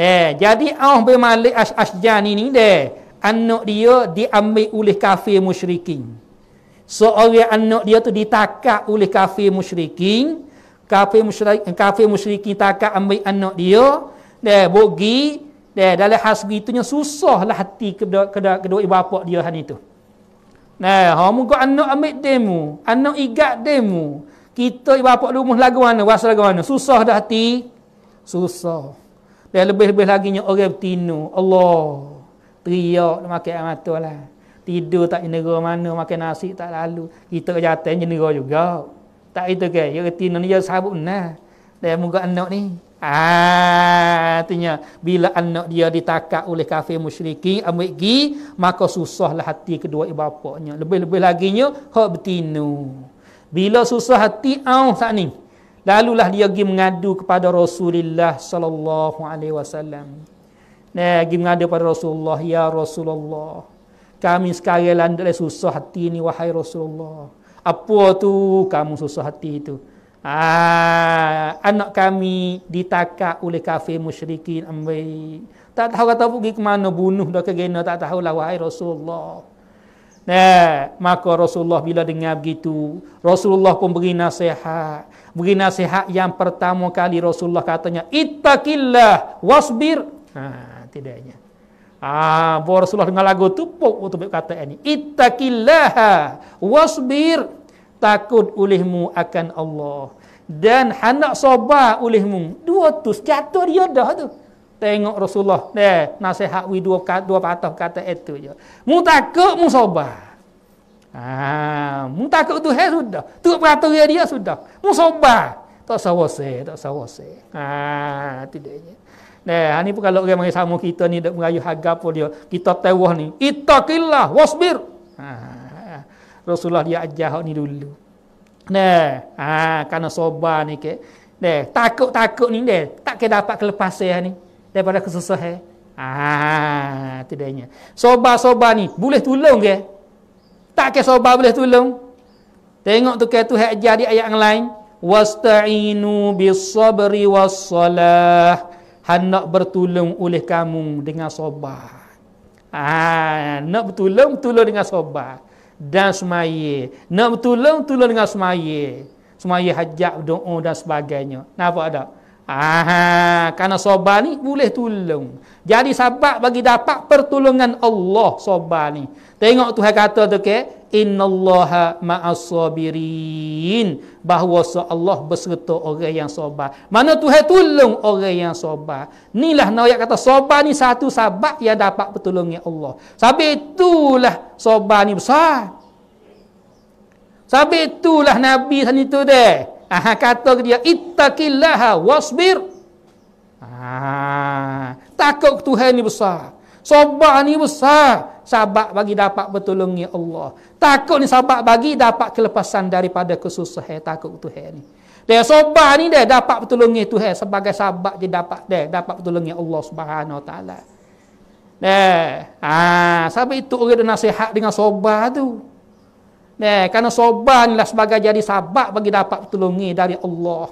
Eh, jadi Auf bin Malik Ash-Ashjan ini deh, anak dia diambil oleh kafir musyrikin. Seorang so, anak dia tu ditakak oleh kafir musyrikin. Kafir musyrikin, eh, kafir musyrikin takak ambil anak dia. Deh, bogi. Deh, dalam hal segitunya susahlah hati kedua, kedua, kedua ibu bapa dia hari itu. Nah, ha muka anak ambil demo, anak igat demo. Kita ibu bapa lumuh lagu mana, bahasa lagu mana? Susah dah hati. Susah. Dan lebih-lebih lagi orang bertinu. Allah. Teriak dia makan air mata lah. Tidur tak jenera mana, makan nasi tak lalu. Kita jatuh jenera juga. Tak itu ke? Ya retina ni, ya sahabat lah. na, Dan muka anak ni. Ah, artinya, bila anak dia ditakak oleh kafir musyriki, ambil gi, maka susahlah hati kedua ibu bapaknya. Lebih-lebih laginya, hak bertinu. Bila susah hati, aw saat ni. Lalulah dia pergi mengadu kepada Rasulullah sallallahu alaihi wasallam. Nah, pergi mengadu kepada Rasulullah, ya Rasulullah. Kami sekarang landak susah hati ni wahai Rasulullah. Apa tu kamu susah hati itu? Ah, anak kami ditakak oleh kafir musyrikin ambil. Tak tahu kata pergi ke mana bunuh dah kena tak tahu lah wahai Rasulullah. Nah, maka Rasulullah bila dengar begitu, Rasulullah pun beri nasihat. Beri nasihat yang pertama kali Rasulullah katanya, Ittaqillah wasbir. Ha, tidaknya. Ah, ha, Rasulullah dengar lagu tu, pok tu kata ini. Ittaqillah wasbir. Takut olehmu akan Allah. Dan hendak sobat olehmu. Dua tu, jatuh dia dah tu tengok Rasulullah deh nasihat wi dua kata dua patah kata itu je mu takut mu sabar ha mu takut tu hai sudah tu peraturan dia dia sudah mu sabar tak sawase tak sawase ha tidaknya ha, Nah, ini pun kalau orang mari sama kita ni dak merayu harga pun dia, kita tewah ni. Ittaqillah wasbir. Ha, Rasulullah dia ajar ni dulu. Nah, ha, karena sobar ni ke. Nah, takut-takut ni dia, tak ke dapat kelepasan ni daripada kesusahan. Eh? Ah, tidaknya. Soba-soba ni boleh tolong ke? Tak ke soba boleh tolong? Tengok tu ke tu hak jadi ayat yang lain. Wasta'inu bis-sabri was-salah. Hendak bertolong oleh kamu dengan soba. Ah, nak bertolong tolong dengan soba dan semaya. Nak bertolong tolong dengan semaya. Semaya hajat, doa dan sebagainya. Nampak tak? Aha, karena sobat ni boleh tolong. Jadi sahabat bagi dapat pertolongan Allah sobat ni. Tengok Tuhan kata tu ke, innallaha ma'asabirin bahawa Allah berserta orang yang sobat. Mana Tuhan tolong orang yang sobat? Inilah nak kata sobat ni satu sahabat yang dapat pertolongan Allah. Sebab itulah sobat ni besar. Sebab itulah Nabi sanitu deh. Aha kata dia, ittaqillaha wasbir. Ha, takut Tuhan ni besar. Sobat ni besar. Sabak bagi dapat bertolong ya Allah. Takut ni sabak bagi dapat kelepasan daripada kesusahan. Takut Tuhan ni. Dia sobat ni dia dapat bertolong ya Tuhan. Sebagai sabak dia dapat dia dapat bertolong ya Allah subhanahu wa ta'ala. Dia. Ha, sahabat itu orang dia nasihat dengan sobat tu. Eh, kerana sobanlah sebagai jadi sahabat bagi dapat pertolongi dari Allah.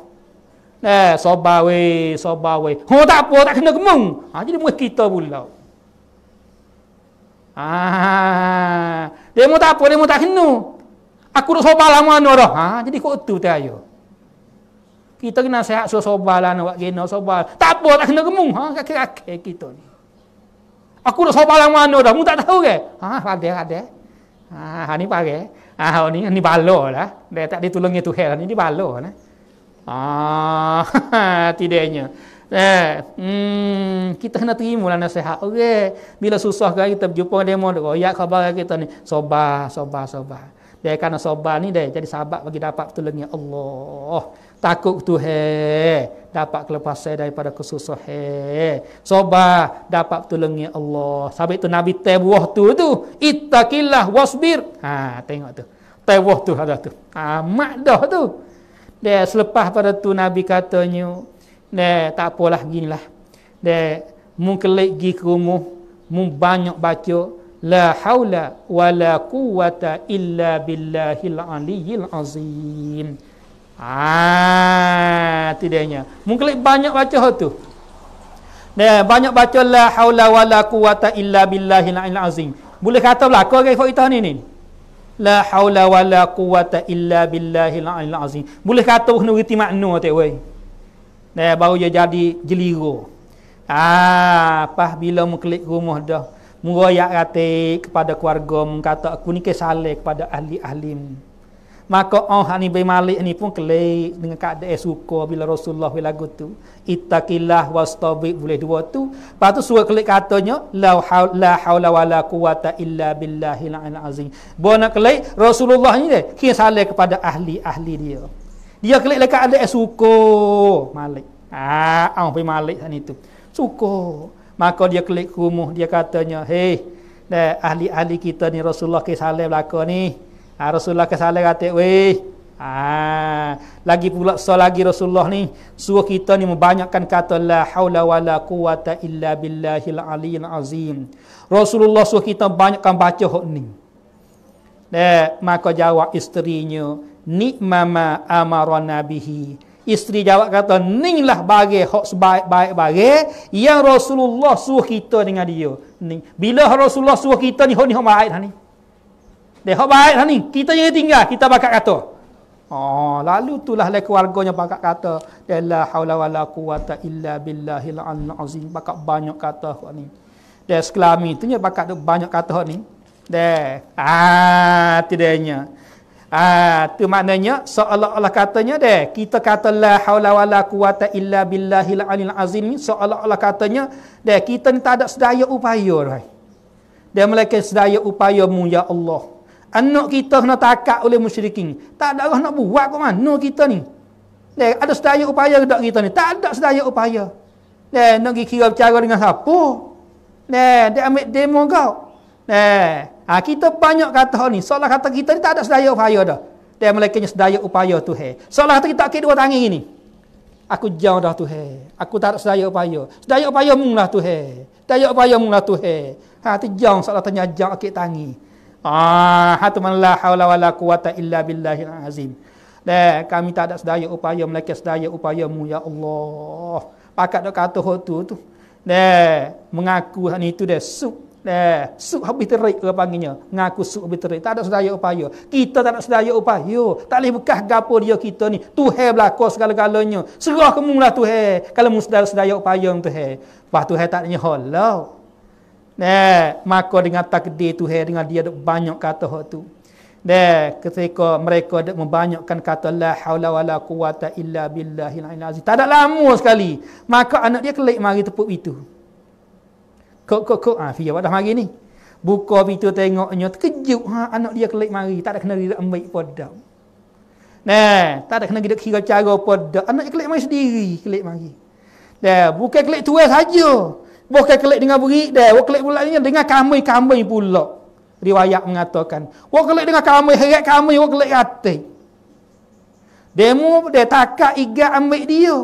Eh, sobar weh, sobar weh. Oh, tak apa, tak kena gemung. Ha, jadi murid kita pula. Ha, demo tak apa, demo mau tak kena. Aku dah sobar lama ni orang. Ha, jadi kau tu tak ayo. Kita kena sehat so sobar lah nak kena sobar. Tak apa, tak kena gemung. Ha, kakek-kakek kita ni. Aku dah sobar lama ni orang. Mu tak tahu ke? Ha, ada, ada. Ha, ha ni pakai. Ah, ha, ni ni balo lah. Dia tak ditolongi tu hal ni ni balo lah. Ah, tidaknya. Eh, hmm, kita kena terima lah nasihat. Okey, bila susah kan kita berjumpa demo dia, ya khabar kita ni, sobar, sobar, sobar. Dia kena sobar ni dia jadi sahabat bagi dapat tolongnya Allah. Takut tu he, dapat kelepasan daripada kesusah He. Soba, dapat tolongnya Allah. Sabit tu Nabi Tebuah tu tu, Itakilah wasbir. Ha, tengok tu tewah tu ada tu. Amat ha, dah tu. Dia selepas pada tu Nabi katanya, dia tak apalah ginilah. Dia mungkelik gi ke rumah, mung banyak baca la haula wala quwata illa billahil aliyil azim. Ah, tidaknya. Mungkin banyak baca tu. Dia banyak baca la haula wala quwata illa billahil aliyil azim. Boleh kata belaka ke kita ni ni? la haula wala quwata illa billahil alil azim. Boleh kata kena reti makna tak wei. Dah baru dia jadi jeliru. Ah, pas bila mengklik rumah dah, mengoyak ratik kepada keluarga, mengkata aku ni kesalih kepada ahli-ahlimu. Maka oh ni bin Malik ni pun kelik dengan keadaan suka bila Rasulullah bila lagu tu. Itakillah wastabik boleh dua tu. Lepas tu suka kelik katanya, La haula haul wa la quwata illa billahi la'il azim. Bawa nak kelik, Rasulullah ni dia, kini salih kepada ahli-ahli dia. Dia kelik lekat ada suka Malik. Ha, ah, oh bin Malik ni tu. Suka. Maka dia kelik rumah, dia katanya, Hei, ahli-ahli kita ni Rasulullah kisah lelaka ni ha, Rasulullah kesalah kata Weh ha, Lagi pula so lagi Rasulullah ni Suruh kita ni membanyakkan kata La hawla wa la quwata illa billahil aliyin azim Rasulullah suruh kita banyakkan baca hok ni eh, Maka jawab isterinya Nikmama amarana bihi Isteri jawab kata, ni lah bagai, hok sebaik-baik bagai, yang Rasulullah suruh kita dengan dia. Ni. Bila Rasulullah suruh kita ni, hok ni hok baik. Ni. Dia baik lah ni. Kita yang tinggal. Kita bakat kata. Oh, lalu itulah lah keluarganya bakat kata. Ya la hawla wa la quwata illa billahi azim. Bakat banyak kata kau ni. Dia sekelami. Itu bakat tu banyak kata kau ni. Dia. Ah, ha, tidaknya. Ah, ha, tu maknanya seolah-olah katanya deh. Kita kata la haula wala quwata illa billahi alil azim ni seolah-olah katanya deh kita ni tak ada sedaya upaya deh. Dia melainkan sedaya upayamu ya Allah. Anak kita kena takat oleh musyrikin. Tak ada arah nak buat ke mana kita ni. Eh, ada sedaya upaya ke tak kita ni? Tak ada sedaya upaya. Eh, nak pergi kira bicara dengan siapa? Eh, dia ambil demo kau. Eh, ha, kita banyak kata ni. Seolah kata kita ni tak ada sedaya upaya dah. Dia melakukannya sedaya upaya tu. Hey. Seolah kata kita kira dua tangan ini. Aku jauh dah tu. Hey. Aku tak ada sedaya upaya. Sedaya upaya mung lah tu. Hey. Sedaya upaya mung lah tu. Hey. Ha, tu jauh seolah tanya jauh akik tangan. Ah, hatuman la haula wala quwata illa billahi azim. Dah, kami tak ada sedaya upaya, mereka sedaya upayamu, ya Allah. Pakat dok kata tu tu. Dah, mengaku hak ni tu dah sup. Dah, sup habis terik ke panggilnya. Mengaku sup habis terik. Tak ada sedaya upaya. Kita tak ada sedaya upaya. Tak boleh bekas gapo dia kita ni. Tuhan berlaku segala-galanya. Serah kemulah Tuhan. Kalau mu sedaya upaya tu Tuhan. Lepas Tuhan tak nyeholau. Oh. Nah, maka dengan takdir tu hai, dengan dia dok banyak kata hak tu. Nah, ketika mereka dok membanyakkan kata la haula wala quwata illa billahil al aziz. Tak ada lama sekali. Maka anak dia kelik mari tepuk itu. Kok kok kok ah fiya pada mari ni. Buka pintu tengoknya terkejut ha anak dia kelik mari tak ada kena dia ambil padam. Nah, tak ada kena dia kira cara padam. Anak dia kelik mari sendiri, kelik mari. Nah, bukan kelik tuan saja. Buah kelik dengan berik dia. Buah kelik pula dengan dengar kami-kami pula. Riwayat mengatakan. Buah kelik dengan kami, heret kami, buah kelik hati. Demo dia takak igat ambil dia.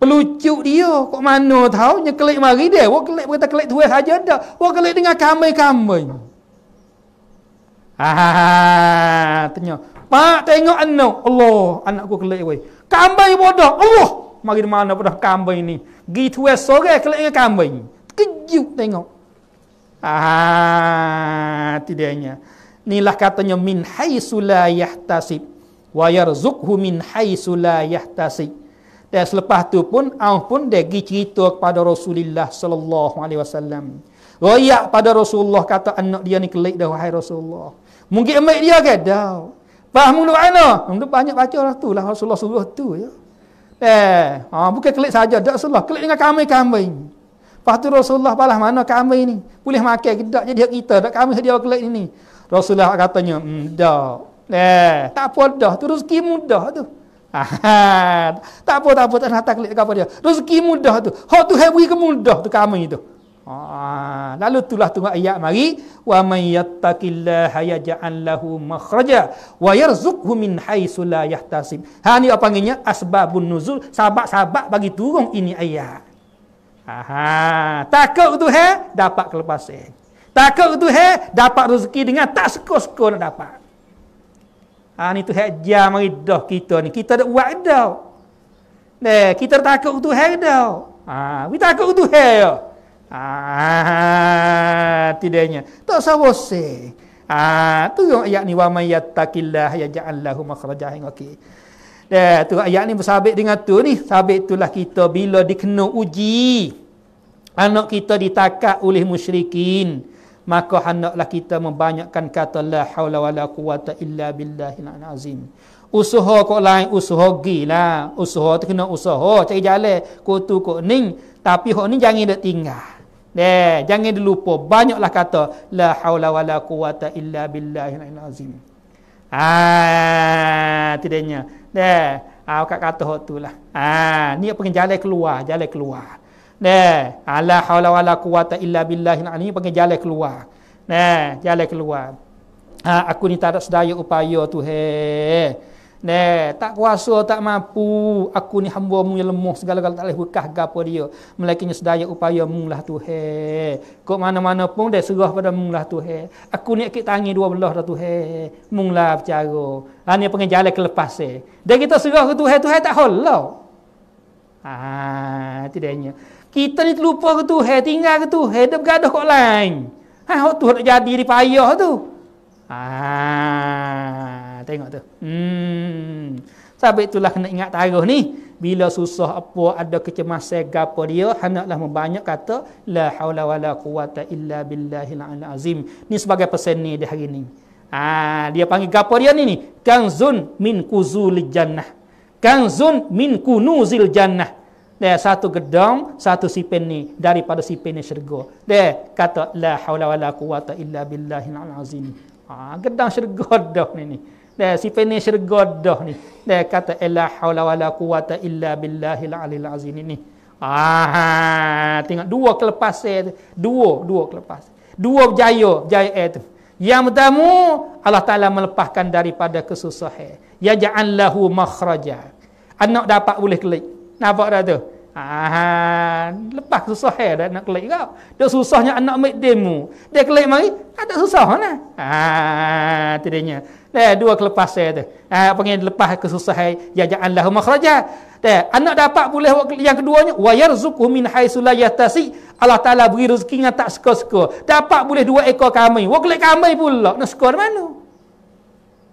Pelucuk dia. Kok mana tahu nyekelik mari dia. Wah kelik berita kelik tuai saja dah. Wah kelik dengan kami-kami. Ah, ha, ha, ha, tanya. Pak tengok anak. Allah, anakku kelik weh. bodoh. Allah mari mana pada kam bai ni gi tue so ke kle ke kam bai ke yu tengok ah tidaknya inilah katanya min haisu la yahtasib wa yarzuqhu min haisu la yahtasib dan selepas tu pun au pun dia gi cerita kepada Rasulullah sallallahu alaihi wasallam royak pada Rasulullah kata anak dia ni kelik dah wahai Rasulullah mungkin emak dia ke dah Faham mulu ana? Hendak banyak baca lah tu lah Rasulullah suruh tu ya. Eh, ha, bukan kelik saja, tak salah. Kelik dengan kambing-kambing. Lepas tu Rasulullah balas mana kambing ni? Boleh makan ke tak jadi hak kita? Tak kambing dia kelik ni. Rasulullah katanya, "Hmm, dak." Eh, tak apa dah, tu rezeki mudah tu. tak apa, tak apa, tak nak taklik apa dia. Rezeki mudah tu. Hak tu hebi ke mudah tu kami tu. Ha, lalu itulah tengok ayat mari wa may yattaqillaha yaj'al lahu makhraja wa yarzuqhu min haitsu la yahtasib. Ha ni apa panggilnya asbabun nuzul sahabat-sahabat bagi turun ini ayat. Aha, takut Tuhan dapat kelepasan. Takut tu Tuhan dapat rezeki dengan tak seko-seko nak dapat. Ha ni tu hajar mari dah kita ni. Kita dah buat dah. Nah, eh, kita takut tu Tuhan dah. Ha, kita takut tu Tuhan ya. Ah, ah, tidaknya. Tak sawose. Ah, tu yang ayat ni wa may yattaqillah yaj'al lahu makhraja. Okey. Dah, tu ayat ni bersabit dengan tu ni. Sabit itulah kita bila dikena uji. Anak kita ditakak oleh musyrikin. Maka hendaklah kita membanyakkan kata la haula wala quwata illa billahil azim. Usaha kok lain usaha gila, usaha tu kena usaha cari jalan, kutu kok ning, tapi hok ni jangan dak tinggal. Eh, jangan dilupa banyaklah kata la haula wala quwata illa billah al azim. Ha, tidaknya. Eh, ha, ah kat kata hok tulah. Ha, ni apa jalan keluar, jalan keluar. Eh, la haula wala quwata illa billah al azim pengen jalan keluar. Eh, jalan keluar. Ha, aku ni tak ada sedaya upaya tu. Hei. Ne, tak kuasa, tak mampu. Aku ni hamba mu yang lemah. Segala-galanya tak boleh bekah gapa dia. Melakinya sedaya upaya mu lah Tuhan. Kok mana-mana pun dah serah pada mu lah Tuhan. Aku ni akik tangi dua belah dah Tuhan. Mu lah bercara. Ha, ni pengen jalan kelepas eh. Dia kita serah ke Tuhan, Tuhan tak hol Ah, ha, tidaknya. Kita ni terlupa ke Tuhan, tinggal ke Tuhan. Dia bergaduh kok lain. Ha, Tuhan tak jadi di payah tu. Ah tengok tu. Hmm. Sebab itulah kena ingat taruh ni. Bila susah apa, ada kecemasan gapo dia, hendaklah membanyak kata la haula wala quwata illa billahil al azim. Ni sebagai pesan ni di hari ni. Ah, dia panggil gapo dia ni ni? Kanzun min kuzul jannah. Kanzun min kunuzil jannah. Dia satu gedung, satu sipin ni daripada sipin ni syurga. Dia kata la haula wala quwata illa billahil al azim. Ah, gedang syurga dah ni ni dan si nature god dah ni dan kata la haula wala quwata illa billahil alil azim ni ah tengok dua kelepasan dua dua kelepasan dua berjaya berjaya eh, tu yang pertama Allah Taala melepaskan daripada kesusahan ya ja'al lahu makhraja anak dapat boleh kelik nampak dah tu Ah, lepas kesusahan dah nak kelik kau. dia susahnya anak mik demo. Dia kelik mari, ada susah nah. Ah, tidaknya. Eh, dua kelepas saya tu. Ah, panggil lepas kesusahan ya ja'al lahum makhraja. Eh, anak dapat boleh yang keduanya wa yarzuqu min haitsu la yahtasi. Allah Taala beri rezeki yang tak suka-suka. Dapat boleh dua ekor kami. Wa kelik kami pula. Nak suka di mana?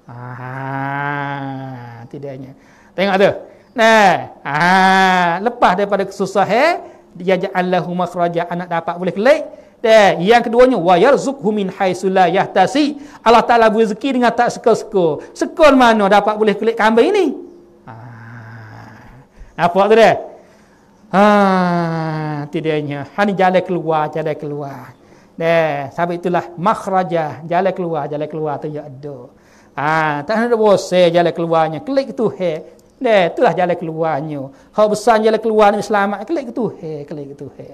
Ah, tidaknya. Tengok tu. Nah, ah, lepas daripada kesusahan ya ja'al lahum makhraja anak dapat boleh kelik. Dan yang keduanya wayarzuqhu min haitsu la yahtasi. Allah Taala beri rezeki dengan tak suka-suka. Sekon mana dapat boleh kulit kambing ini? Ha. Ah. Apa tu dia? Ha, ah, tidaknya. Ha ni jalan keluar, jalan keluar. Dan sampai itulah makhrajah, jalan keluar, jalan keluar tu ya ada. Ah, ha, tak ada bosan jalan keluarnya. Klik tu he. Dan itulah jalan keluarnya. Hak besar jalan keluar ni selamat. Klik tu klik tu he. Klik tu, he.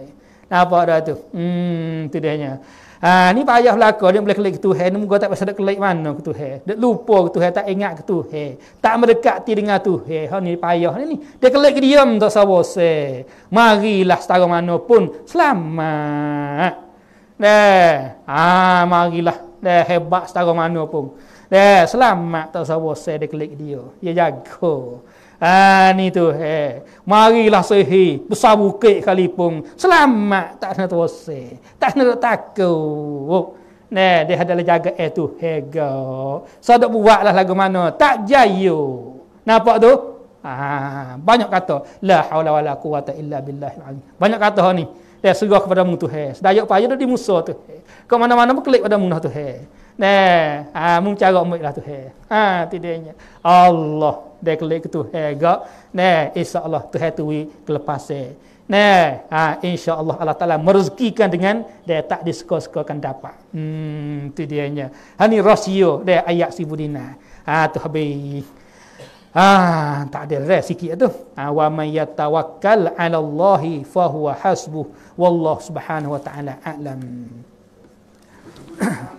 Nampak dah tu. Hmm, tu dia nya. Ha, ni payah berlaku dia boleh klik tu hai. Nunggu tak pasal klik mana ke tu hai. Dia lupa tu hai. Tak ingat ke tu hai. Tak mendekati dengan tu hai. Ha, ni payah ni. Dia klik ke diam tak sabar se. Marilah setara mana pun. Selamat. Dah. Eh, ha, marilah. Dah eh, hebat setara mana pun. Dah. Eh, selamat tak sabar se. Dia klik dia. Dia jago. Ha, ni tu. Eh. Marilah sehi. Besar bukit kali pun. Selamat. Tak nak terose. Tak nak takut. Nah, dia adalah jaga eh tu. Hega. So, tak buatlah lagu mana. Tak jayu. Nampak tu? Ha, banyak kata. La hawla wa la quwata illa billah. Banyak kata ni. Dia serah kepada mu tu. Hey. Sedayak payah dah di musuh tu. Kau mana-mana pun klik pada mu lah tu. Hey. Nah, ha, ah mung cara mai lah Tuhan. Ah tidaknya Allah deklik ke Tuhan gak. Nah, insya-Allah Tuhan tuwi kelepase. Nah, ha, ah insya-Allah Allah Taala merezekikan dengan dia tak disekok-sekok dapat. Hmm tidaknya Hani rasio dia ayat sibudina. Ah ha, tu habis. Ah tak ada rezeki sikit tu. Ah wa may yatawakkal 'ala Allahi fa huwa hasbuh wallahu subhanahu wa ta'ala a'lam.